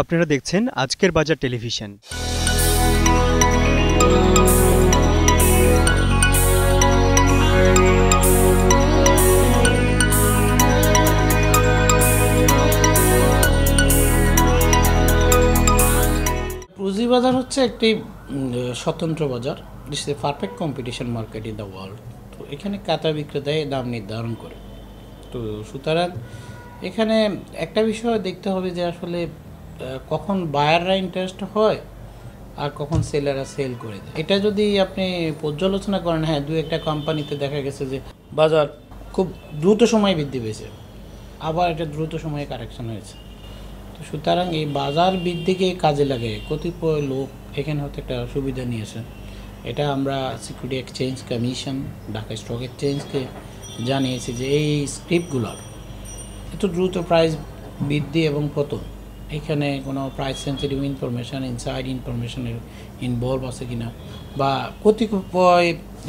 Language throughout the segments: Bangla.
আপনারা দেখছেন আজকের বাজার টেলিভিশন পুঁজি বাজার হচ্ছে একটি স্বতন্ত্র বাজার this perfect competition market in the world তো এখানে কাতা বিক্রেতায় দাম নির্ধারণ করে তো সুতরাং এখানে একটা বিষয় দেখতে হবে যে আসলে কখন বায়াররা ইন্টারেস্ট হয় আর কখন সেলাররা সেল করে দেয় এটা যদি আপনি পর্যালোচনা করেন হ্যাঁ দু একটা কোম্পানিতে দেখা গেছে যে বাজার খুব দ্রুত সময়ে বৃদ্ধি পেয়েছে আবার এটা দ্রুত সময়ে কারেকশন হয়েছে তো সুতরাং এই বাজার বৃদ্ধিকে কাজে লাগে কতিপয় লোক এখানে হতে একটা সুবিধা নিয়েছে এটা আমরা security exchange commission Dhaka stock এক্সচেঞ্জকে জানিয়েছি যে এই স্ক্রিপ্টগুলোর এত দ্রুত প্রাইস বৃদ্ধি এবং পতন এখানে কোনো প্রাইস সেন্সিটিভ ইনফরমেশান ইনসাইড ইনফরমেশানের ইনভলভ আছে কিনা বা কতিপয়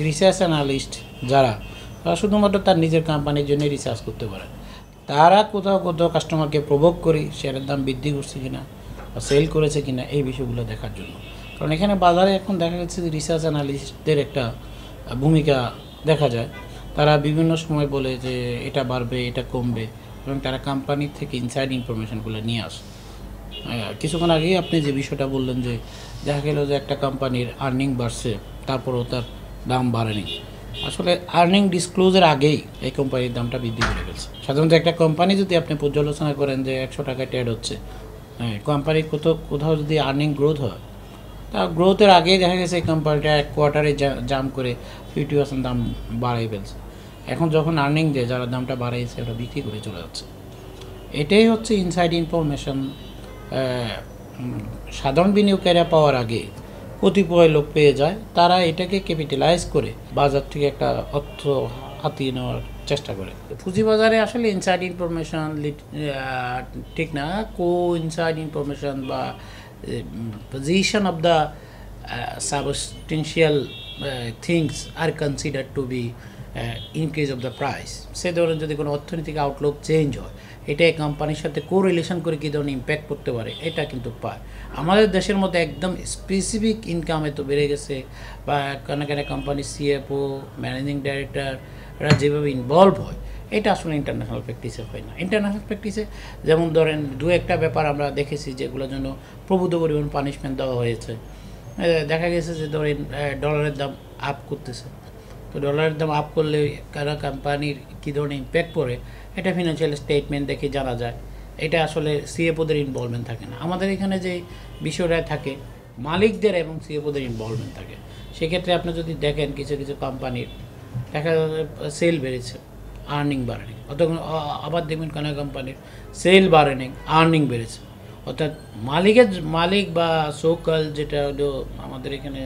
রিসার্চ অ্যানালিস্ট যারা তারা শুধুমাত্র তার নিজের কোম্পানির জন্য রিসার্চ করতে পারে তারা কোথাও কোথাও কাস্টমারকে প্রভোগ করে শেয়ারের দাম বৃদ্ধি করছে কিনা বা সেল করেছে কিনা এই বিষয়গুলো দেখার জন্য কারণ এখানে বাজারে এখন দেখা যাচ্ছে যে রিসার্চ অ্যানালিস্টদের একটা ভূমিকা দেখা যায় তারা বিভিন্ন সময় বলে যে এটা বাড়বে এটা কমবে এবং তারা কোম্পানির থেকে ইনসাইড ইনফরমেশানগুলো নিয়ে আসে কিছুক্ষণ আগেই আপনি যে বিষয়টা বললেন যে দেখা গেল যে একটা কোম্পানির আর্নিং বাড়ছে তারপরেও তার দাম বাড়েনি আসলে আর্নিং ডিসক্লোজের আগেই এই কোম্পানির দামটা বৃদ্ধি করে ফেলছে সাধারণত একটা কোম্পানি যদি আপনি পর্যালোচনা করেন যে একশো টাকায় ট্যাড হচ্ছে হ্যাঁ কোম্পানির কোথাও কোথাও যদি আর্নিং গ্রোথ হয় তা গ্রোথের আগেই দেখা গেছে এই কোম্পানিটা এক কোয়ার্টারে জাম করে ফিফটি পার্সেন্ট দাম বাড়াই ফেলছে এখন যখন আর্নিং দেয় যারা দামটা বাড়াইছে ওরা বিক্রি করে চলে যাচ্ছে এটাই হচ্ছে ইনসাইড ইনফরমেশন সাধারণ বিনিয়োগকারীরা পাওয়ার আগে কতিপয় লোক পেয়ে যায় তারা এটাকে ক্যাপিটালাইজ করে বাজার থেকে একটা অর্থ হাতিয়ে নেওয়ার চেষ্টা করে পুঁজিবাজারে আসলে ইনসাইড ইনফরমেশন ঠিক না কো ইনসাইড ইনফরমেশন বা position of the substantial things are consider to be increase of the price সে ধরনের যদি কোনো অর্থনৈতিক আউটলুক চেঞ্জ হয় এটা এই কোম্পানির সাথে কো রিলেশন করে কী ধরনের ইম্প্যাক্ট করতে পারে এটা কিন্তু পায় আমাদের দেশের মধ্যে একদম স্পেসিফিক ইনকাম এত বেড়ে গেছে বা কেনা কেনা কোম্পানির সিএফও ম্যানেজিং ডাইরেক্টররা যেভাবে ইনভলভ হয় এটা আসলে ইন্টারন্যাশনাল প্র্যাকটিসে হয় না ইন্টারন্যাশনাল প্র্যাকটিসে যেমন ধরেন দু একটা ব্যাপার আমরা দেখেছি যেগুলোর জন্য প্রভূত পরিমাণ পানিশমেন্ট দেওয়া হয়েছে দেখা গেছে যে ধরেন ডলারের দাম আপ করতেছে তো ডলারের দাম আপ করলে কারা কোম্পানির কী ধরনের ইম্প্যাক্ট পড়ে এটা ফিনান্সিয়াল স্টেটমেন্ট দেখে জানা যায় এটা আসলে সিএপোদের e ইনভলভমেন্ট থাকে না আমাদের এখানে যে বিষয়টা থাকে মালিকদের এবং সিএপোদের e ইনভলভমেন্ট থাকে সেক্ষেত্রে আপনি যদি দেখেন কিছু কিছু কোম্পানির দেখা সেল বেড়েছে আর্নিং বাড়েনি অর্থাৎ আবার দেখবেন কোনো কোম্পানির সেল বাড়েনি আর্নিং বেড়েছে অর্থাৎ মালিকের মালিক বা সোকাল যেটা হলো আমাদের এখানে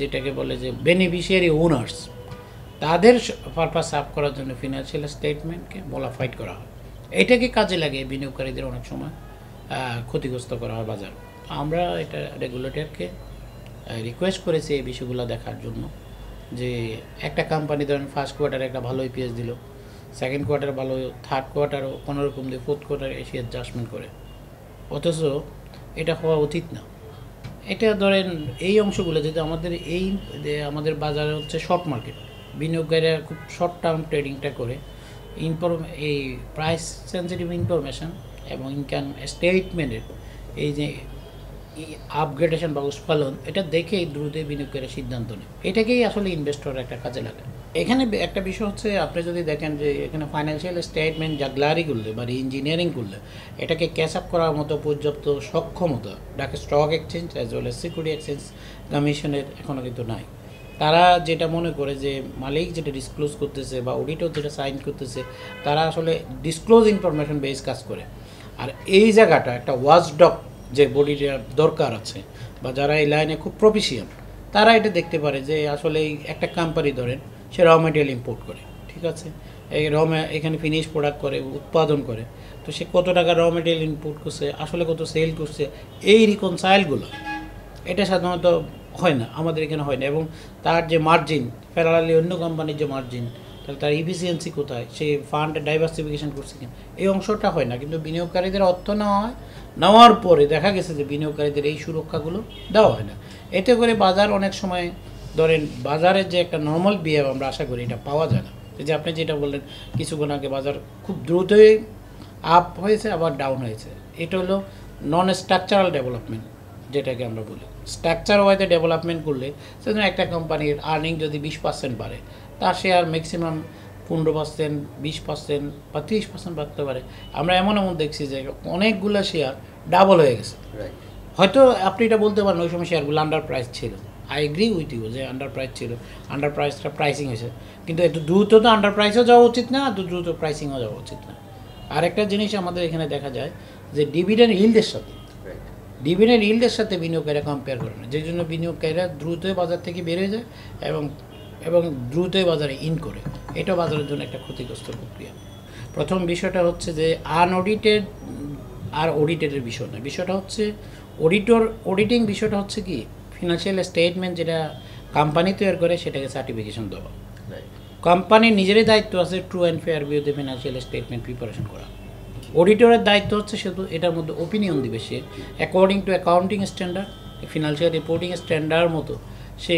যেটাকে বলে যে বেনিফিশিয়ারি ওনার্স তাদের পারপাস সাফ করার জন্য ফিনান্সিয়াল স্টেটমেন্টকে ফাইট করা হয় এটাকে কাজে লাগে বিনিয়োগকারীদের অনেক সময় ক্ষতিগ্রস্ত করা হয় বাজার আমরা এটা রেগুলেটরকে রিকোয়েস্ট করেছি এই বিষয়গুলো দেখার জন্য যে একটা কোম্পানি ধরেন ফার্স্ট কোয়ার্টারে একটা ভালো ইপিএস দিল সেকেন্ড কোয়ার্টার ভালো থার্ড কোয়ার্টারও কোনোরকম দিয়ে ফোর্থ কোয়ার্টার এসে অ্যাডজাস্টমেন্ট করে অথচ এটা হওয়া উচিত না এটা ধরেন এই অংশগুলো যদি আমাদের এই আমাদের বাজারে হচ্ছে শর্ট মার্কেট বিনিয়োগকারীরা খুব শর্ট টার্ম ট্রেডিংটা করে ইনফরম এই প্রাইস সেন্সিটিভ ইনফরমেশান এবং ইনকাম স্টেটমেন্টের এই যে আপগ্রেডেশন বা উৎপাদন এটা দেখেই দ্রুতই বিনিয়োগকারীরা সিদ্ধান্ত নেয় এটাকেই আসলে ইনভেস্টর একটা কাজে লাগে এখানে একটা বিষয় হচ্ছে আপনি যদি দেখেন যে এখানে ফাইন্যান্সিয়াল স্টেটমেন্ট যা গ্লারি করলে বা ইঞ্জিনিয়ারিং করলে এটাকে ক্যাচ আপ করার মতো পর্যাপ্ত সক্ষমতা ডাকে stock exchange as well as security exchange কমিশনের এখনও কিন্তু নাই তারা যেটা মনে করে যে মালিক যেটা ডিসক্লোজ করতেছে বা অডিটর যেটা সাইন করতেছে তারা আসলে ডিসক্লোজ ইনফরমেশন বেস কাজ করে আর এই জায়গাটা একটা ওয়াচডক যে বডিটার দরকার আছে বা যারা এই লাইনে খুব প্রফিসিয়ান তারা এটা দেখতে পারে যে আসলে একটা কোম্পানি ধরেন সে র মেটেরিয়াল ইম্পোর্ট করে ঠিক আছে এই র এখানে ফিনিশ প্রোডাক্ট করে উৎপাদন করে তো সে কত টাকা র মেটেরিয়াল ইম্পোর্ট করছে আসলে কত সেল করছে এই রিকনসাইলগুলো এটা সাধারণত হয় না আমাদের এখানে হয় না এবং তার যে মার্জিন প্যারালালি অন্য কোম্পানির যে মার্জিন তাহলে তার ইফিসিয়েন্সি কোথায় সে ফান্ড ডাইভার্সিফিকেশন করছে কিনা এই অংশটা হয় না কিন্তু বিনিয়োগকারীদের অর্থ নেওয়া হয় নেওয়ার পরে দেখা গেছে যে বিনিয়োগকারীদের এই সুরক্ষাগুলো দেওয়া হয় না এতে করে বাজার অনেক সময় ধরেন বাজারে যে একটা নর্মাল বিহেভ আমরা আশা করি এটা পাওয়া যায় না যে আপনি যেটা বললেন কিছুক্ষণ আগে বাজার খুব দ্রুতই আপ হয়েছে আবার ডাউন হয়েছে এটা হলো নন স্ট্রাকচারাল ডেভেলপমেন্ট যেটাকে আমরা বলি স্ট্রাকচার ওয়াইজে ডেভেলপমেন্ট করলে সেজন্য একটা কোম্পানির আর্নিং যদি বিশ পার্সেন্ট বাড়ে তার শেয়ার ম্যাক্সিমাম পনেরো পার্সেন্ট বিশ পার্সেন্ট বা তিরিশ পার্সেন্ট বাড়তে পারে আমরা এমন এমন দেখছি যে অনেকগুলো শেয়ার ডাবল হয়ে গেছে হয়তো আপনি এটা বলতে পারেন ওই সময় শেয়ারগুলো আন্ডার প্রাইস ছিল আই এগ্রি উইথ ইউ যে আন্ডার ছিল আন্ডার প্রাইসিং হয়েছে কিন্তু এত দ্রুত তো আন্ডার প্রাইসও যাওয়া উচিত না এত দ্রুত প্রাইসিংও যাওয়া উচিত না আরেকটা জিনিস আমাদের এখানে দেখা যায় যে ডিভিডেন্ড হিলদের সাথে ডিভিডেন্ড হিলদের সাথে বিনিয়োগকারীরা কম্পেয়ার করে না যে জন্য বিনিয়োগকারীরা দ্রুত বাজার থেকে বেড়ে যায় এবং এবং দ্রুতই বাজারে ইন করে এটা বাজারের জন্য একটা ক্ষতিগ্রস্ত প্রক্রিয়া প্রথম বিষয়টা হচ্ছে যে আনঅডিটেড আর অডিটেডের বিষয় না বিষয়টা হচ্ছে অডিটর অডিটিং বিষয়টা হচ্ছে কি ফিনান্সিয়াল স্টেটমেন্ট যেটা কোম্পানি তৈরি করে সেটাকে সার্টিফিকেশন দেবো কোম্পানির নিজেরই দায়িত্ব আছে ট্রু অ্যান্ড ফেয়ার বিউতে ফিনান্সিয়াল স্টেটমেন্ট প্রিপারেশন করা অডিটরের দায়িত্ব হচ্ছে শুধু এটার মধ্যে ওপিনিয়ন দিবে সে according to accounting standard financial reporting standard মতো সে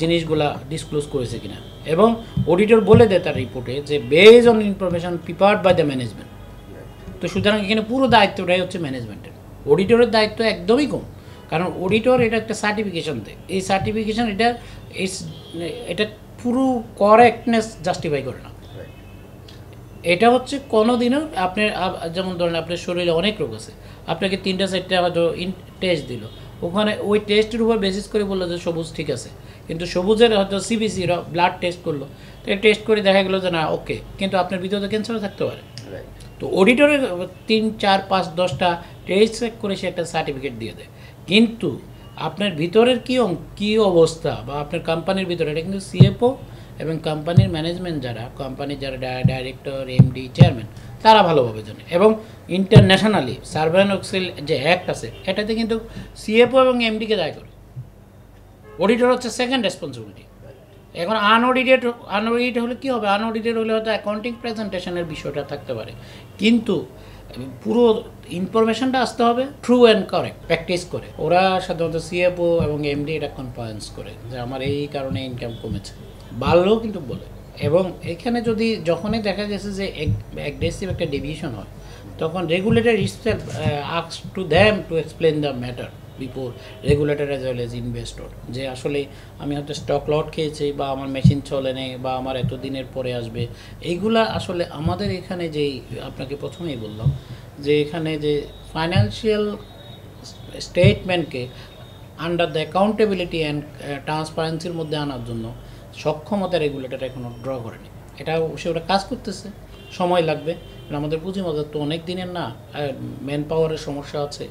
জিনিসগুলা ডিসক্লোজ করেছে কিনা এবং অডিটর বলে দেয় তার রিপোর্টে যে based on information prepared by the management তো সুতরাং এখানে পুরো দায়িত্বটাই হচ্ছে ম্যানেজমেন্টের অডিটরের দায়িত্ব একদমই কম কারণ অডিটর এটা একটা সার্টিফিকেশন দেয় এই সার্টিফিকেশন এটা এটা পুরো কারেক্টনেস জাস্টিফাই করে না এটা হচ্ছে কোনো দিনও আপনার যেমন ধরেন আপনার শরীরে অনেক রোগ আছে আপনাকে তিনটা চারটা হয়তো টেস্ট দিল ওখানে ওই টেস্টের উপর বেসিস করে বললো যে সবুজ ঠিক আছে কিন্তু সবুজের হয়তো সিবিসির ব্লাড টেস্ট করলো তো টেস্ট করে দেখা গেলো যে না ওকে কিন্তু আপনার ভিতরে ক্যান্সার থাকতে পারে তো অডিটরের তিন চার পাঁচ দশটা টেস্ট করে সে একটা সার্টিফিকেট দিয়ে দেয় কিন্তু আপনার ভিতরের কী কী অবস্থা বা আপনার কোম্পানির ভিতরে এটা কিন্তু সিএফও এবং কোম্পানির ম্যানেজমেন্ট যারা কোম্পানির যারা ডাইরেক্টর এমডি চেয়ারম্যান তারা ভালোভাবে জানে এবং ইন্টারন্যাশনালি সার্ভেন অক্সিল যে অ্যাক্ট আছে এটাতে কিন্তু সিএফও এবং এমডিকে দায় করে অডিটর হচ্ছে সেকেন্ড রেসপন্সিবিলিটি এখন আনঅডিটেড আনঅডিটেড হলে কী হবে আনঅডিটেড হলে হয়তো অ্যাকাউন্টিং প্রেজেন্টেশনের বিষয়টা থাকতে পারে কিন্তু পুরো ইনফরমেশনটা আসতে হবে ট্রু অ্যান্ড কারেক্ট প্র্যাকটিস করে ওরা সাধারণত সিএফও এবং এমডি এটা কনফারেন্স করে যে আমার এই কারণে ইনকাম কমেছে বাড়লেও কিন্তু বলে এবং এখানে যদি যখনই দেখা গেছে যে অ্যাগ্রেসিভ একটা ডিভিশন হয় তখন regulator itself asks to them to explain the matter before regulator as well as investor যে আসলে আমি হয়তো স্টক লট খেয়েছি বা আমার মেশিন চলে নেই বা আমার এত দিনের পরে আসবে এইগুলা আসলে আমাদের এখানে যেই আপনাকে প্রথমেই বললাম যে এখানে যে ফাইন্যান্সিয়াল স্টেটমেন্টকে আন্ডার দ্য অ্যাকাউন্টেবিলিটি অ্যান্ড ট্রান্সপারেন্সির মধ্যে আনার জন্য সক্ষমতা রেগুলেটর এখনও ড্র করেনি এটা সে ওটা কাজ করতেছে সময় লাগবে আমাদের পুঁজিবাজার তো অনেক দিনের না ম্যান পাওয়ারের সমস্যা আছে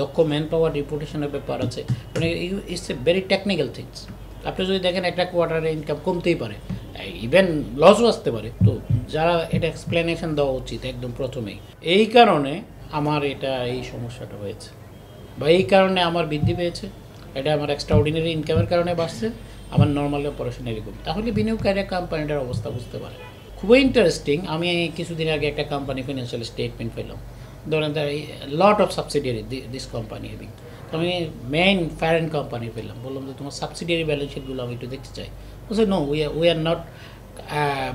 দক্ষ ম্যান পাওয়ার রিপুটেশনের ব্যাপার আছে মানে it's a very technical things আপনি যদি দেখেন একটা কোয়ার্টারে ইনকাম কমতেই পারে ইভেন লসও আসতে পারে তো যারা এটা এক্সপ্লেনেশন দেওয়া উচিত একদম প্রথমেই এই কারণে আমার এটা এই সমস্যাটা হয়েছে বা এই কারণে আমার বৃদ্ধি পেয়েছে এটা আমার এক্সট্রা অর্ডিনারি ইনকামের কারণে বাড়ছে আমার নর্মাল অপারেশন এরকম তাহলে বিনিয়োগকারী কোম্পানিটার অবস্থা বুঝতে পারে খুবই ইন্টারেস্টিং আমি কিছুদিন আগে একটা কোম্পানি ফিনান্সিয়াল স্টেটমেন্ট পেলাম ধরেন তার lot of subsidiary this company having তো আমি মেইন প্যারেন্ট কোম্পানি পেলাম বললাম যে তোমার সাবসিডিয়ারি ব্যালেন্স শিটগুলো আমি একটু দেখতে চাই বলছে no we are we are not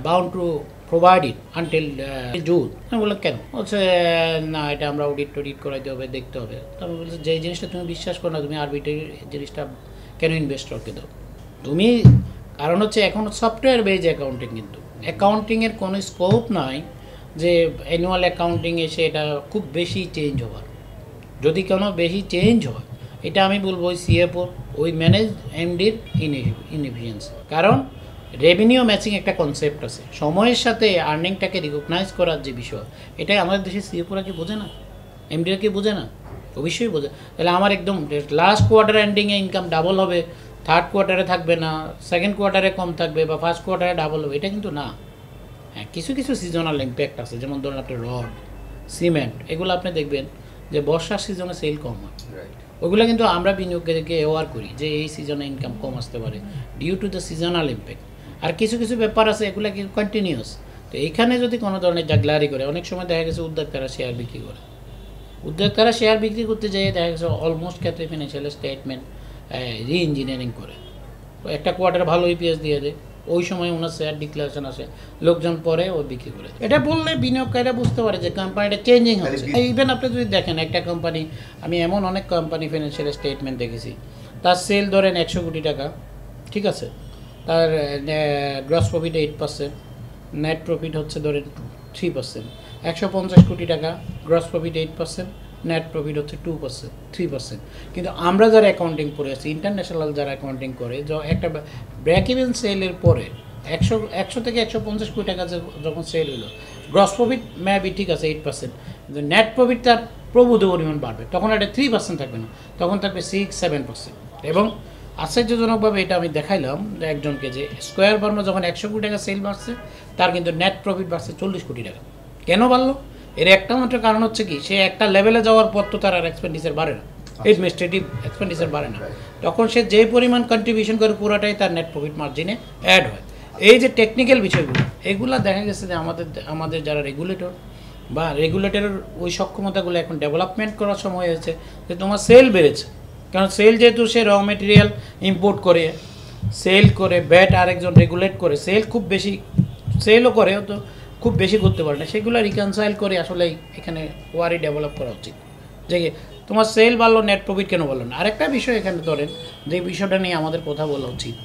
bound to provide it until June আমি বললাম কেন বলছে না এটা আমরা অডিট টডিট করাইতে হবে দেখতে হবে তবে বলছে যে জিনিসটা তুমি বিশ্বাস করো না তুমি আরবিটের জিনিসটা কেন ইনভেস্টরকে দাও তুমি কারণ হচ্ছে এখন সফটওয়্যার বেজ অ্যাকাউন্টিং কিন্তু অ্যাকাউন্টিংয়ের কোনো স্কোপ নাই যে অ্যানুয়াল অ্যাকাউন্টিং এসে এটা খুব বেশি চেঞ্জ হওয়ার যদি কোনো বেশি চেঞ্জ হয় এটা আমি বলবো ওই ওর ওই ম্যানেজ এমডির ইনএফিসিয়েন্স কারণ রেভিনিউ ম্যাচিং একটা কনসেপ্ট আছে সময়ের সাথে আর্নিংটাকে রিকগনাইজ করার যে বিষয় এটাই আমাদের দেশে সিএফওরা কি বোঝে না এমডিরা কি বোঝে না অবশ্যই বোঝে তাহলে আমার একদম লাস্ট কোয়ার্টার এন্ডিংয়ে ইনকাম ডাবল হবে থার্ড কোয়ার্টারে থাকবে না সেকেন্ড কোয়ার্টারে কম থাকবে বা ফার্স্ট কোয়ার্টারে ডাবল হবে এটা কিন্তু না হ্যাঁ কিছু কিছু সিজনাল ইম্প্যাক্ট আছে যেমন ধরুন আপনি রড সিমেন্ট এগুলো আপনি দেখবেন যে বর্ষার সিজনে সেল কম হয় ওগুলো কিন্তু আমরা বিনিয়োগকারীকে অ্যাওয়ার করি যে এই সিজনে ইনকাম কম আসতে পারে due to the seasonal impact আর কিছু কিছু ব্যাপার আছে এগুলো কিন্তু কন্টিনিউস তো এখানে যদি কোনো ধরনের জাগলারি করে অনেক সময় দেখা গেছে উদ্যোক্তারা শেয়ার বিক্রি করে উদ্যোক্তারা শেয়ার বিক্রি করতে যেয়ে দেখা গেছে অলমোস্ট ক্ষেত্রে ফিনান্সিয়াল স্টেটমেন্ট রি হ্যাঁ, ইঞ্জিনিয়ারিং করে একটা কোয়ার্টার ভালো ইপিএস দিয়ে দেয় ওই সময় ওনার শেয়ার ডিক্লারেশন আসে লোকজন পরে ও বিক্রি করে এটা বললে বিনিয়োগকারীরা বুঝতে পারে যে কোম্পানিটা চেঞ্জিং হচ্ছে ইভেন আপনি যদি দেখেন একটা কোম্পানি আমি এমন অনেক কোম্পানি ফিনান্সিয়াল স্টেটমেন্ট দেখেছি তার সেল ধরেন একশো কোটি টাকা ঠিক আছে তার gross profit eight percent net profit হচ্ছে ধরেন থ্রি পার্সেন্ট একশো পঞ্চাশ কোটি টাকা gross profit eight percent net profit হচ্ছে টু পার্সেন্ট থ্রি পার্সেন্ট কিন্তু আমরা যারা অ্যাকাউন্টিং করে আছি ইন্টারন্যাশনাল যারা অ্যাকাউন্টিং করে একটা ব্র্যাক ইভেন সেলের পরে একশো একশো থেকে একশো পঞ্চাশ কোটি টাকা যখন সেল হলো গ্রস প্রফিট ম্যাবি ঠিক আছে এইট পার্সেন্ট কিন্তু নেট প্রফিট তার প্রভূত পরিমাণ বাড়বে তখন এটা থ্রি পার্সেন্ট থাকবে না তখন থাকবে সিক্স সেভেন পার্সেন্ট এবং আশ্চর্যজনকভাবে এটা আমি দেখাইলাম একজনকে যে স্কোয়ার বার্মা যখন একশো কোটি টাকা সেল বাড়ছে তার কিন্তু নেট প্রফিট বাড়ছে চল্লিশ কোটি টাকা কেন বাড়লো এর একটা মাত্র কারণ হচ্ছে কি সে একটা লেভেলে যাওয়ার পর তো তার আর এক্সপেন্ডিচার বাড়ে না অ্যাডমিনিস্ট্রেটিভ আচ্ছা। এক্সপেন্ডিচার বাড়ে না তখন সে যে পরিমাণ কন্ট্রিবিউশন করে পুরোটাই তার নেট প্রফিট মার্জিনে অ্যাড হয় এই যে টেকনিক্যাল বিষয়গুলো এগুলো দেখা গেছে যে আমাদের আমাদের যারা রেগুলেটর বা রেগুলেটরের ওই সক্ষমতাগুলো এখন ডেভেলপমেন্ট করার সময় হয়েছে যে তোমার সেল বেড়েছে কারণ সেল যেহেতু সে র মেটেরিয়াল ইম্পোর্ট করে সেল করে ব্যাট আরেকজন রেগুলেট করে সেল খুব বেশি সেলও করে তো খুব বেশি করতে পারে না সেগুলো রিকনসাইল করে আসলে এখানে ওয়ারি ডেভেলপ করা উচিত যে তোমার সেল বাড়লো নেট প্রফিট কেন বললো না আরেকটা বিষয় এখানে ধরেন যে বিষয়টা নিয়ে আমাদের কথা বলা উচিত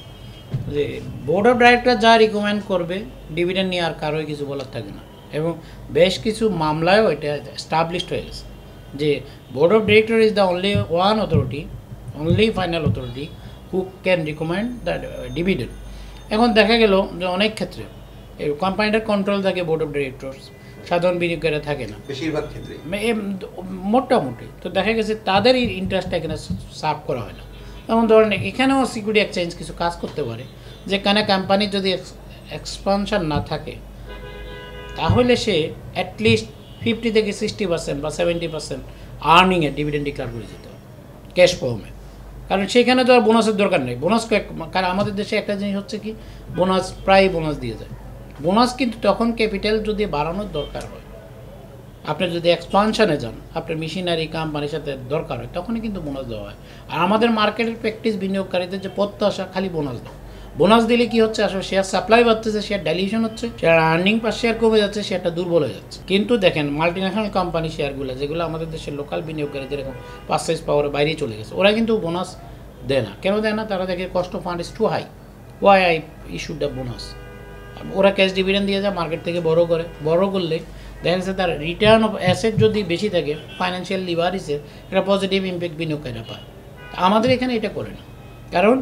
যে বোর্ড অফ ডাইরেক্টর যা রিকমেন্ড করবে ডিভিডেন্ড নিয়ে আর কারোই কিছু বলার থাকে না এবং বেশ কিছু মামলায়ও এটা স্টাবলিশড হয়ে গেছে যে board of director is the only one authority only final authority who can recommend the dividend এখন দেখা গেল যে অনেক ক্ষেত্রে কোম্পানিটার কন্ট্রোল থাকে বোর্ড অফ ডিরেক্টরস সাধারণ বিনিয়োগকারীরা থাকে না বেশিরভাগ ক্ষেত্রে মোটামুটি তো দেখা গেছে তাদের ইন্টারেস্টটা এখানে সার্ভ করা হয় না যেমন ধরেন এখানেও সিকিউরিটি এক্সচেঞ্জ কিছু কাজ করতে পারে যেখানে কোম্পানি যদি এক্সপানশন না থাকে তাহলে সে অ্যাটলিস্ট ফিফটি থেকে সিক্সটি পার্সেন্ট বা সেভেন্টি পার্সেন্ট আর্নিংয়ে ডিভিডেন্ড ডিক্লার করে যেতে হবে ক্যাশ ফর্মে কারণ সেখানে তো আর বোনাসের দরকার নেই বোনাস কয়েক কারণ আমাদের দেশে একটা জিনিস হচ্ছে কি বোনাস প্রায় বোনাস দিয়ে যায় বোনাস কিন্তু তখন ক্যাপিটাল যদি বাড়ানোর দরকার হয় আপনি যদি এক্সপানশানে যান আপনার মেশিনারি কোম্পানির সাথে দরকার হয় তখনই কিন্তু বোনাস দেওয়া হয় আর আমাদের মার্কেটের প্র্যাকটিস বিনিয়োগকারীদের যে প্রত্যাশা খালি বোনাস দেয় বোনাস দিলে কি হচ্ছে আসলে শেয়ার সাপ্লাই বাড়তেছে শেয়ার ডাইলিউশন হচ্ছে শেয়ার আর্নিং পার শেয়ার কমে যাচ্ছে শেয়ারটা দুর্বল হয়ে যাচ্ছে কিন্তু দেখেন মাল্টিন্যাশনাল কোম্পানি শেয়ারগুলো যেগুলো আমাদের দেশের লোকাল বিনিয়োগকারীদের এখন পারচেস পাওয়ার বাইরে চলে গেছে ওরা কিন্তু বোনাস দেয় না কেন দেয় না তারা দেখে cost fund is too high why I issued the bonus ওরা ক্যাশ ডিভিডেন্ড দিয়ে যায় মার্কেট থেকে বড় করে বড় করলে দেখেন সে তার রিটার্ন অফ অ্যাসেট যদি বেশি থাকে ফাইন্যান্সিয়াল লিভারিসের একটা পজিটিভ ইম্প্যাক্ট বিনিয়োগকারীরা পায় আমাদের এখানে এটা করে না কারণ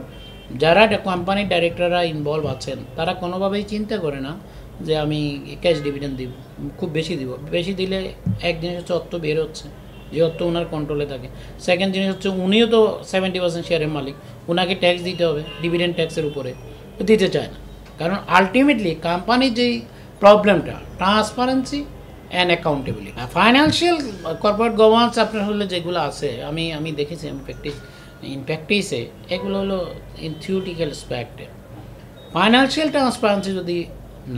যারা কোম্পানির ডাইরেক্টররা ইনভলভ আছেন তারা কোনোভাবেই চিন্তা করে না যে আমি ক্যাশ ডিভিডেন্ড দিব খুব বেশি দিব বেশি দিলে এক জিনিস হচ্ছে অর্থ বের হচ্ছে যে অর্থ ওনার কন্ট্রোলে থাকে সেকেন্ড জিনিস হচ্ছে উনিও তো সেভেন্টি পার্সেন্ট শেয়ারের মালিক ওনাকে ট্যাক্স দিতে হবে ডিভিডেন্ড ট্যাক্সের উপরে দিতে চায় না কারণ আলটিমেটলি কোম্পানির যেই প্রবলেমটা transparency and accountability financial corporate governance আপনার হলে যেগুলো আছে আমি আমি দেখেছি আমি প্র্যাকটিস ইন প্র্যাকটিসে এগুলো হলো ইন থিওটিক্যাল স্প্যাক্টে ফাইন্যান্সিয়াল ট্রান্সপারেন্সি যদি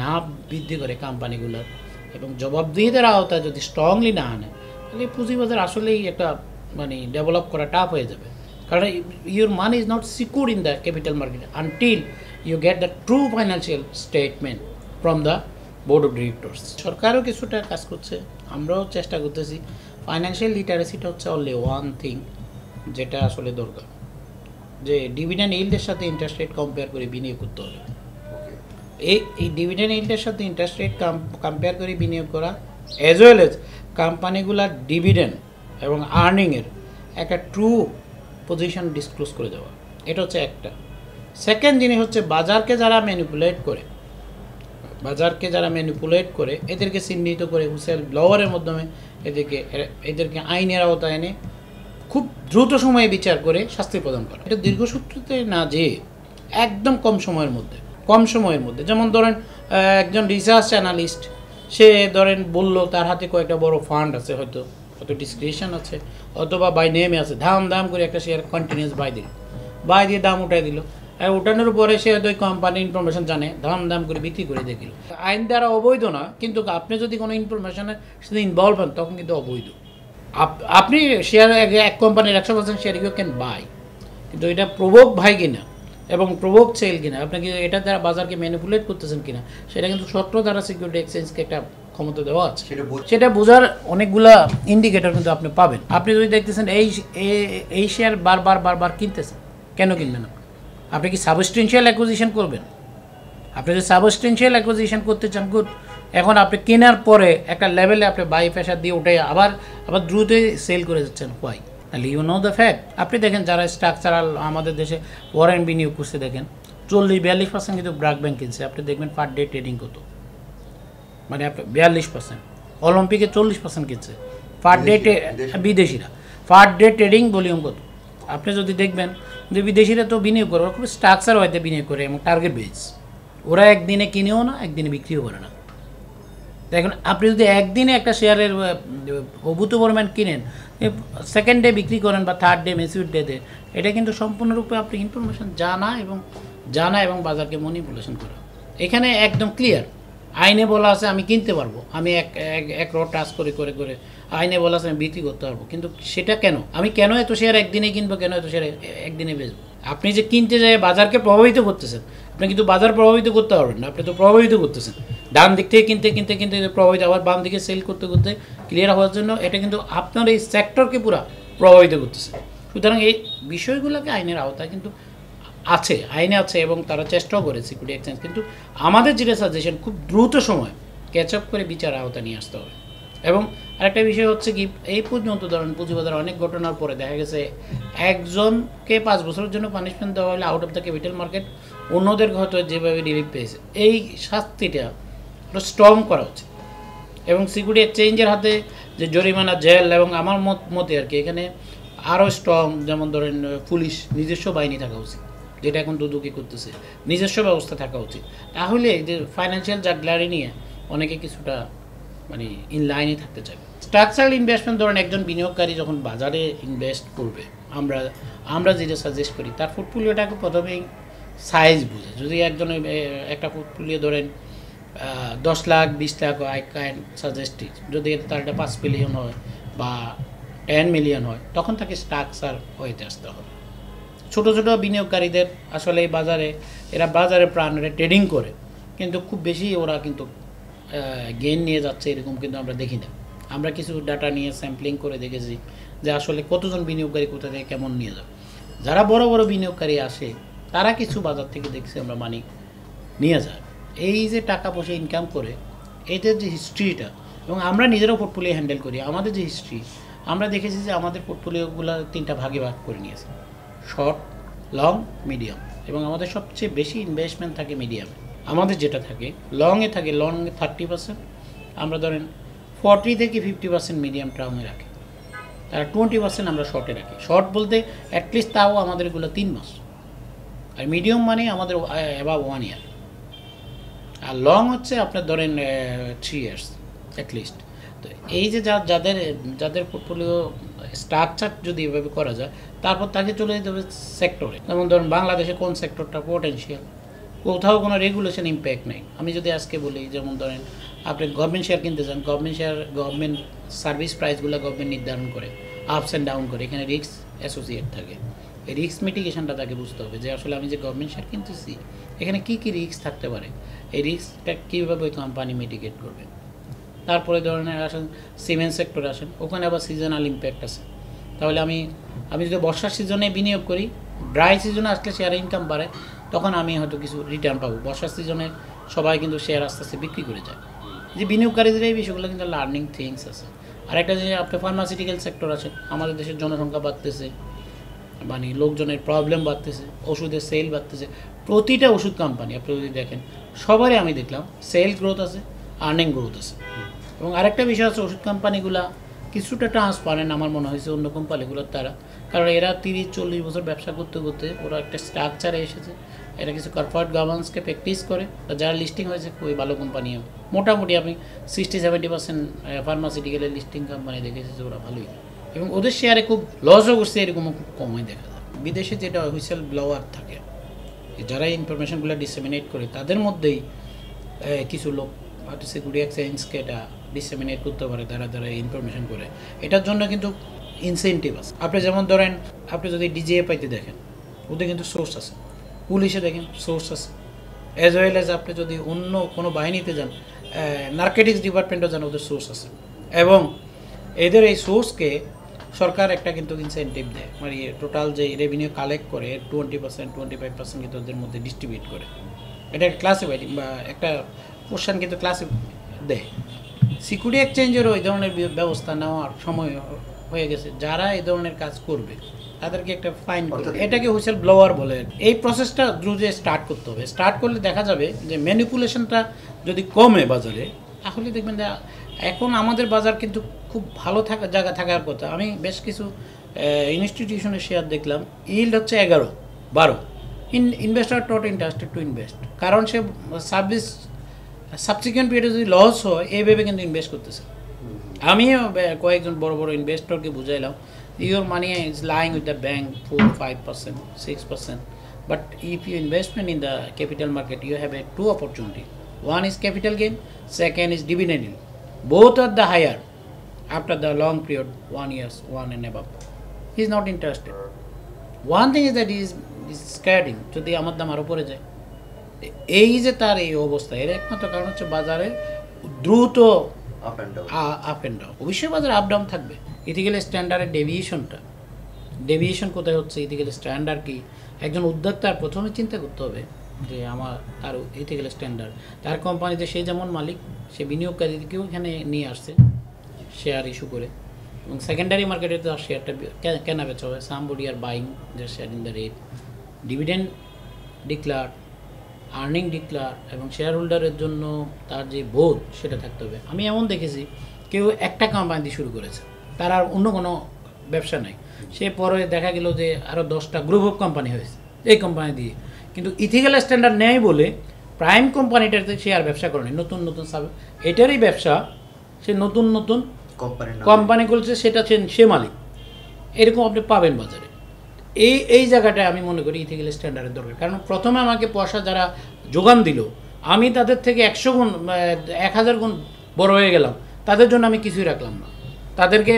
না বৃদ্ধি করে কোম্পানিগুলোর এবং জবাবদিহিতার আওতা যদি স্ট্রংলি না আনে তাহলে পুঁজিবাজার আসলেই একটা মানে ডেভেলপ করা টাফ হয়ে যাবে Correct? Your money is not secure in the capital market until you get the true financial statement from the board of directors সরকারও কিছুটা কাজ করছে আমরাও চেষ্টা করতেছি ফাইন্যান্সিয়াল লিটারেসিটা হচ্ছে অনলি ওয়ান থিং যেটা আসলে দরকার যে ডিভিডেন্ড ইল্ডের সাথে ইন্টারেস্ট রেট কম্পেয়ার করে বিনিয়োগ করতে হবে এই এই ডিভিডেন্ড ইল্ডের সাথে ইন্টারেস্ট রেট কম্পেয়ার করে বিনিয়োগ করা অ্যাজ ওয়েল এজ কোম্পানিগুলার ডিভিডেন্ড এবং আর্নিংয়ের একটা ট্রু পজিশন ডিসক্লোজ করে দেওয়া এটা হচ্ছে একটা সেকেন্ড জিনিস হচ্ছে বাজারকে যারা ম্যানিপুলেট করে বাজারকে যারা ম্যানিপুলেট করে এদেরকে চিহ্নিত করে হুসেল ব্লওয়ারের মাধ্যমে এদেরকে এদেরকে আইনের আওতায় এনে খুব দ্রুত সময়ে বিচার করে শাস্তি প্রদান করা এটা দীর্ঘসূত্রতে না যে একদম কম সময়ের মধ্যে কম সময়ের মধ্যে যেমন ধরেন একজন রিসার্চ অ্যানালিস্ট সে ধরেন বলল তার হাতে কয়েকটা বড় ফান্ড আছে হয়তো অত ডিসক্রিপশন আছে অথবা বাই নেমে আছে দাম দাম করে একটা শেয়ার কন্টিনিউস বাই দিল বাই দিয়ে দাম উঠাই দিল আর উঠানোর পরে সে হয়তো কোম্পানির ইনফরমেশন জানে দাম দাম করে বিক্রি করে দেখিল আইন দ্বারা অবৈধ না কিন্তু আপনি যদি কোনো ইনফরমেশনের সাথে ইনভলভ হন তখন কিন্তু অবৈধ আপনি শেয়ার এক কোম্পানির একশো percent share you can buy কিন্তু এটা প্রবোক ভাই কিনা এবং প্রভোক সেল কিনা আপনি কি এটা দ্বারা বাজারকে ম্যানিপুলেট করতেছেন কিনা সেটা কিন্তু সত্য দ্বারা সিকিউরিটি এক্সচেঞ্জকে একটা ক্ষমতা দেওয়া আছে সেটা বোঝার অনেকগুলা ইন্ডিকেটর কিন্তু আপনি পাবেন আপনি যদি দেখতেছেন এই এই শেয়ার বারবার বারবার কিনতেছেন কেন কিনবেন আপনি কি সাবস্টেন্সিয়াল অ্যাকুজিশন করবেন আপনি যদি সাবস্টেন্সিয়াল অ্যাকুজিশন করতে চান গুড এখন আপনি কেনার পরে একটা লেভেলে আপনি বাই প্রেশার দিয়ে উঠে আবার আবার দ্রুতই সেল করে যাচ্ছেন হোয়াই তাহলে ইউ নো দ্য ফ্যাক্ট আপনি দেখেন যারা স্ট্রাকচারাল আমাদের দেশে ওয়ারেন্ট বিনিয়োগ করছে দেখেন চল্লিশ বিয়াল্লিশ পার্সেন্ট কিন্তু ব্রাক ব্যাংক কিনছে আপনি দেখবেন পার ডে ট্রেডিং কত মানে আপনি বিয়াল্লিশ পার্সেন্ট অলিম্পিকে চল্লিশ পার্সেন্ট কিনছে পার ডে বিদেশিরা পার ডে ট্রেডিং ভলিউম কত আপনি যদি দেখবেন যে বিদেশিরা তো বিনিয়োগ করে ওরা খুব স্ট্রাকচার হয়তো বিনিয়োগ করে এবং টার্গেট বেজ ওরা একদিনে কিনেও না একদিনে বিক্রিও করে না দেখুন আপনি যদি একদিনে একটা শেয়ারের অভূত পরিমাণ কিনেন সেকেন্ড ডে বিক্রি করেন বা থার্ড ডে মেসিউর ডেতে এটা কিন্তু সম্পূর্ণরূপে আপনি ইনফরমেশন জানা এবং জানা এবং বাজারকে মনিপুলেশন করা এখানে একদম ক্লিয়ার আইনে বলা আছে আমি কিনতে পারবো আমি এক এক রড টাচ করে করে করে আইনে বলা আছে আমি বিক্রি করতে পারবো কিন্তু সেটা কেন আমি কেন এত শেয়ার একদিনে কিনবো কেন এত শেয়ার একদিনে বেচবো আপনি যে কিনতে যায় বাজারকে প্রভাবিত করতেছেন আপনি কিন্তু বাজার প্রভাবিত করতে পারবেন না আপনি তো প্রভাবিত করতেছেন ডান দিক থেকে কিনতে কিনতে কিনতে প্রভাবিত আবার বাম দিকে সেল করতে করতে ক্লিয়ার হওয়ার জন্য এটা কিন্তু আপনার এই সেক্টরকে পুরা প্রভাবিত করতেছে সুতরাং এই বিষয়গুলোকে আইনের আওতায় কিন্তু আছে আইনে আছে এবং তারা চেষ্টাও করে সিকিউরিটি এক্সচেঞ্জ কিন্তু আমাদের যেটা সাজেশন খুব দ্রুত সময় ক্যাচ আপ করে বিচার আওতা নিয়ে আসতে হবে এবং আরেকটা বিষয় হচ্ছে কি এই পর্যন্ত ধরেন পুঁজিবাজার অনেক ঘটনার পরে দেখা গেছে একজনকে পাঁচ বছরের জন্য পানিশমেন্ট দেওয়া হলে out of the capital market অন্যদের হয়তো যেভাবে রিলিফ পেয়েছে এই শাস্তিটা স্ট্রং করা উচিত এবং সিকিউরিটি এক্সচেঞ্জের হাতে যে জরিমানা জেল এবং আমার মত মতে আর কি এখানে আরও স্ট্রং যেমন ধরেন পুলিশ নিজস্ব বাহিনী থাকা উচিত যেটা এখন দুদুকি করতেছে নিজস্ব ব্যবস্থা থাকা উচিত তাহলে যে ফাইন্যান্সিয়াল জাগলারি নিয়ে অনেকে কিছুটা মানে ইন লাইনে থাকতে চাইবে স্ট্রাকচারাল ইনভেস্টমেন্ট ধরেন একজন বিনিয়োগকারী যখন বাজারে ইনভেস্ট করবে আমরা আমরা যেটা সাজেস্ট করি তার পোর্টফোলিওটাকে প্রথমেই সাইজ বুঝে যদি একজন একটা পোর্টফোলিও ধরেন দশ লাখ বিশ লাখ আই ক্যান সাজেস্ট যদি তার একটা পাঁচ মিলিয়ন হয় বা টেন মিলিয়ন হয় তখন তাকে স্ট্রাকচার হইতে আসতে হবে ছোটো ছোটো বিনিয়োগকারীদের আসলে এই বাজারে এরা বাজারে প্রাণরে ট্রেডিং করে কিন্তু খুব বেশি ওরা কিন্তু গেন নিয়ে যাচ্ছে এরকম কিন্তু আমরা দেখি না আমরা কিছু ডাটা নিয়ে স্যাম্পলিং করে দেখেছি যে আসলে কতজন বিনিয়োগকারী কোথা থেকে কেমন নিয়ে যাবে যারা বড় বড় বিনিয়োগকারী আসে তারা কিছু বাজার থেকে দেখছি আমরা মানি নিয়ে যায় এই যে টাকা পয়সা ইনকাম করে এদের যে হিস্ট্রিটা এবং আমরা নিজেরাও পোর্টফোলিও হ্যান্ডেল করি আমাদের যে হিস্ট্রি আমরা দেখেছি যে আমাদের পোর্টফোলিওগুলো তিনটা ভাগে ভাগ করে নিয়েছে শর্ট লং মিডিয়াম এবং আমাদের সবচেয়ে বেশি ইনভেস্টমেন্ট থাকে মিডিয়ামে আমাদের যেটা থাকে লংয়ে থাকে লংয়ে থার্টি পার্সেন্ট আমরা ধরেন ফর্টি থেকে ফিফটি পার্সেন্ট মিডিয়াম টার্মে রাখি আর টোয়েন্টি পার্সেন্ট আমরা শর্টে রাখি শর্ট বলতে অ্যাটলিস্ট তাও আমাদের এগুলো তিন মাস আর মিডিয়াম মানে আমাদের অ্যাবাভ ওয়ান ইয়ার আর লং হচ্ছে আপনার ধরেন থ্রি ইয়ার্স অ্যাটলিস্ট তো এই যে যাদের যাদের পোর্টফোলিও স্ট্রাকচার যদি এভাবে করা যায় তারপর তাকে চলে যেতে হবে সেক্টরে যেমন ধরুন বাংলাদেশে কোন সেক্টরটা পোটেন্সিয়াল কোথাও কোনো রেগুলেশন ইম্প্যাক্ট নেই আমি যদি আজকে বলি যেমন ধরেন আপনি গভর্নমেন্ট শেয়ার কিনতে চান গভর্নমেন্ট শেয়ার গভর্নমেন্ট সার্ভিস প্রাইসগুলো গভর্নমেন্ট নির্ধারণ করে আপস অ্যান্ড ডাউন করে এখানে রিস্ক অ্যাসোসিয়েট থাকে এই রিস্ক মিটিগেশনটা তাকে বুঝতে হবে যে আসলে আমি যে গভর্নমেন্ট শেয়ার কিনতেছি এখানে কি কি রিস্ক থাকতে পারে এই রিস্কটা কীভাবে ওই কোম্পানি মিটিগেট করবে তারপরে ধরনের আসেন সিমেন্ট সেক্টর আসেন ওখানে আবার সিজনাল ইম্প্যাক্ট আছে তাহলে আমি আমি যদি বর্ষার সিজনে বিনিয়োগ করি ড্রাই সিজনে আসলে শেয়ার ইনকাম বাড়ে তখন আমি হয়তো কিছু রিটার্ন পাবো বর্ষার সিজনে সবাই কিন্তু শেয়ার আস্তে আস্তে বিক্রি করে যায় যে বিনিয়োগকারীদের এই বিষয়গুলো কিন্তু লার্নিং থিংস আছে আরেকটা যে আপনার ফার্মাসিউটিক্যাল সেক্টর আছে আমাদের দেশের জনসংখ্যা বাড়তেছে মানে লোকজনের প্রবলেম বাড়তেছে ওষুধের সেল বাড়তেছে প্রতিটা ওষুধ কোম্পানি আপনি যদি দেখেন সবারই আমি দেখলাম সেল গ্রোথ আছে আর্নিং গ্রোথ আছে এবং আরেকটা বিষয় আছে ওষুধ কোম্পানিগুলা কিছুটা ট্রান্সপারেন্ট আমার মনে হয়েছে অন্য কোম্পানিগুলোর দ্বারা কারণ এরা তিরিশ চল্লিশ বছর ব্যবসা করতে করতে ওরা একটা স্ট্রাকচারে এসেছে এরা কিছু কর্পোরেট গভর্নেন্সকে প্র্যাকটিস করে যারা লিস্টিং হয়েছে খুবই ভালো কোম্পানি মোটামুটি আমি সিক্সটি সেভেন্টি পার্সেন্ট ফার্মাসিউটিক্যালের লিস্টিং কোম্পানি দেখেছি যে ওরা ভালোই এবং ওদের শেয়ারে খুব লসও করছে এরকম কমই দেখা যায় বিদেশে যেটা হুইসেল ব্লাওয়ার থাকে যারা ইনফরমেশনগুলো ডিসেমিনেট করে তাদের মধ্যেই কিছু লোক সিকিউরিটি সায়েন্সকে এটা ডিসেমিনেট করতে পারে তারা তারা ইনফরমেশন করে এটার জন্য কিন্তু ইনসেন্টিভ আছে আপনি যেমন ধরেন আপনি যদি ডিজিএ পাইতে দেখেন ওদের কিন্তু সোর্স আছে পুলিশে দেখেন সোর্স আছে অ্যাজ ওয়েল অ্যাজ আপনি যদি অন্য কোনো বাহিনীতে যান নার্কেটিক্স ডিপার্টমেন্টও যান ওদের সোর্স আছে এবং এদের এই সোর্সকে সরকার একটা কিন্তু ইনসেন্টিভ দেয় মানে টোটাল যে রেভিনিউ কালেক্ট করে twenty percent twenty five percent কিন্তু ওদের মধ্যে ডিস্ট্রিবিউট করে এটা একটা ক্লাসিফাইড বা একটা পোর্শন কিন্তু ক্লাসে দেয় সিকিউরিটি এক্সচেঞ্জেরও এই ধরনের ব্যবস্থা নেওয়ার সময় হয়ে গেছে যারা এই ধরনের কাজ করবে তাদেরকে একটা ফাইন এটাকে হুইসেল ব্লোয়ার বলে এই প্রসেসটা দ্রুত স্টার্ট করতে হবে স্টার্ট করলে দেখা যাবে যে ম্যানিপুলেশনটা যদি কমে বাজারে তাহলে দেখবেন যে এখন আমাদের বাজার কিন্তু খুব ভালো থাকা জায়গা থাকার কথা আমি বেশ কিছু ইনস্টিটিউশনের শেয়ার দেখলাম ইল্ড হচ্ছে এগারো বারো in investor not interested to invest কারণ সে সার্ভিস সাবসিকুয়েন্ট পিরিয়ডে যদি লস হয় এই ভেবে কিন্তু ইনভেস্ট করতেছে আমিও কয়েকজন বড় বড় ইনভেস্টরকে বুঝাইলাম your money is lying with the bank four five percent six percent but if you investment in the capital market you have a two opportunity one is capital game second is dividend both are the higher after the long period, one years, one and above. He's not interested. One thing is that he is, scared him. যদি আমার দাম আরও পড়ে যায় এই যে তার এই অবস্থা এর একমাত্র কারণ হচ্ছে বাজারে দ্রুত আপ এন্ড ডাউন অবশ্যই বাজারে আপ ডাউন থাকবে গেলে স্ট্যান্ডার্ডের ডেভিয়েশনটা ডেভিয়েশন কোথায় হচ্ছে ইথিক্যাল স্ট্যান্ডার্ড কি একজন উদ্যোক্তার প্রথমে চিন্তা করতে হবে যে আমার তার গেলে স্ট্যান্ডার্ড তার কোম্পানিতে সে যেমন মালিক সে বিনিয়োগকারীদেরকেও এখানে নিয়ে আসছে শেয়ার ইস্যু করে এবং সেকেন্ডারি মার্কেটে তার শেয়ারটা কেনা বেচা হয় somebody are buying the share in the rate dividend declare earning declare এবং শেয়ার হোল্ডারের জন্য তার যে বোধ সেটা থাকতে হবে আমি এমন দেখেছি কেউ একটা কোম্পানি দিয়ে শুরু করেছে তার আর অন্য কোনো ব্যবসা নাই সে পরে দেখা গেল যে আরও দশটা গ্রুপ অফ কোম্পানি হয়েছে এই কোম্পানি দিয়ে কিন্তু ইথিক্যাল স্ট্যান্ডার্ড নেই বলে প্রাইম কোম্পানিটাতে সে আর ব্যবসা করেনি নতুন নতুন সাব এটারই ব্যবসা সে নতুন নতুন কোম্পানি খুলছে সেটা সে মালিক এরকম আপনি পাবেন বাজারে এই এই জায়গাটায় আমি মনে করি ইথিক্যাল স্ট্যান্ডার্ডের দরকার কারণ প্রথমে আমাকে পয়সা যারা যোগান দিল আমি তাদের থেকে একশো গুণ এক হাজার গুণ বড় হয়ে গেলাম তাদের জন্য আমি কিছুই রাখলাম না তাদেরকে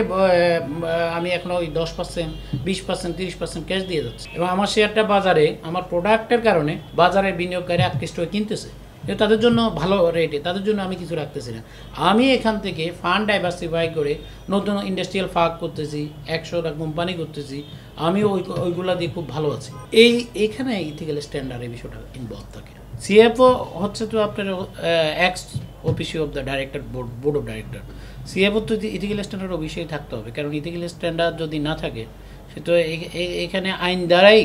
আমি এখন ওই দশ পার্সেন্ট বিশ পার্সেন্ট তিরিশ পার্সেন্ট ক্যাশ দিয়ে যাচ্ছি এবং আমার শেয়ারটা বাজারে আমার প্রোডাক্টের কারণে বাজারে বিনিয়োগকারী আকৃষ্ট হয়ে কিনতেছে তাদের জন্য ভালো রেটে তাদের জন্য আমি কিছু রাখতেছি না আমি এখান থেকে ফান্ড ডাইভার্সিফাই করে নতুন ইন্ডাস্ট্রিয়াল ফার্ক করতেছি একশোটা কোম্পানি করতেছি আমি ওই ওইগুলা দিয়ে খুব ভালো আছি এই এইখানে ইথিক্যাল স্ট্যান্ডার্ড এই বিষয়টা ইনভলভ থাকে সিএফও হচ্ছে তো আপনার ex officio of the director board board of director CFO তো ইথিক্যাল স্ট্যান্ডার্ড অবশ্যই থাকতে হবে কারণ ইথিক্যাল স্ট্যান্ডার্ড যদি না থাকে সে তো এখানে আইন দ্বারাই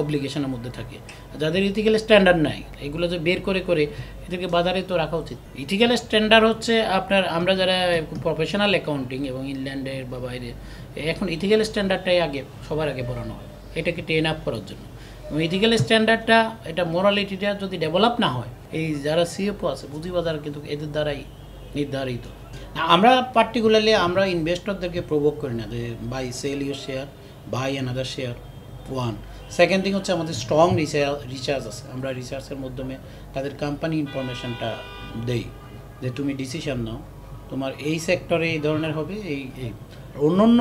অব্লিগেশনের মধ্যে থাকে যাদের ইথিক্যাল স্ট্যান্ডার্ড নাই এগুলো যে বের করে করে এদেরকে বাজারে তো রাখা উচিত ইথিক্যাল স্ট্যান্ডার্ড হচ্ছে আপনার আমরা যারা প্রফেশনাল অ্যাকাউন্টিং এবং ইংল্যান্ডের বা বাইরে এখন ইথিক্যাল স্ট্যান্ডার্ডটাই আগে সবার আগে পড়ানো হয় এটাকে ট্রেন আপ করার জন্য ইথিক্যাল স্ট্যান্ডার্ডটা এটা মোরালিটিটা যদি ডেভেলপ না হয় এই যারা সিএফও e আছে বাজার কিন্তু এদের দ্বারাই নির্ধারিত আমরা পার্টিকুলারলি আমরা ইনভেস্টরদেরকে প্রভোগ করি না যে buy sell your share buy another share one second thing হচ্ছে আমাদের স্ট্রং রিচার্জ আছে আমরা রিসার্চের মাধ্যমে তাদের কোম্পানি ইনফরমেশনটা দেই যে তুমি ডিসিশন নাও তোমার এই সেক্টরে এই ধরনের হবে এই এই অন্য অন্য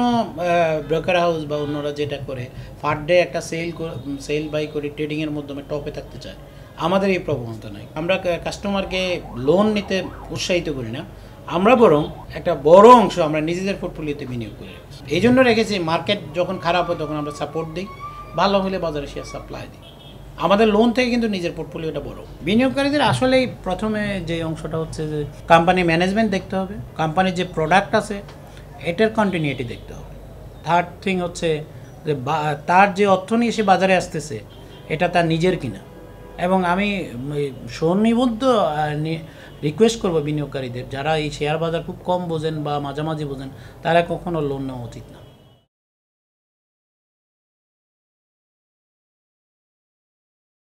ব্রোকার হাউস বা অন্যরা যেটা করে ফার ডে একটা সেল সেল বাই করে ট্রেডিংয়ের মাধ্যমে টপে থাকতে চায় আমাদের এই প্রবণতা নাই আমরা কাস্টমারকে লোন নিতে উৎসাহিত করি না আমরা বরং একটা বড় অংশ আমরা নিজেদের পোর্টফোলিওতে বিনিয়োগ করি এই জন্য রেখেছি মার্কেট যখন খারাপ হয় তখন আমরা সাপোর্ট দিই ভালো হলে বাজারে শেয়ার সাপ্লাই দিই আমাদের লোন থেকে কিন্তু নিজের পোর্টফোলিওটা বড় বিনিয়োগকারীদের আসলেই প্রথমে যে অংশটা হচ্ছে যে কোম্পানি ম্যানেজমেন্ট দেখতে হবে কোম্পানির যে প্রোডাক্ট আছে এটার কন্টিনিউটি দেখতে হবে থার্ড থিং হচ্ছে যে তার যে অর্থ নিয়ে সে বাজারে আসতেছে এটা তার নিজের কিনা এবং আমি স্বনিবদ্ধ রিকোয়েস্ট করব বিনিয়োগকারীদের যারা এই শেয়ার বাজার খুব কম বোঝেন বা মাঝামাঝি বোঝেন তারা কখনো লোন নেওয়া উচিত না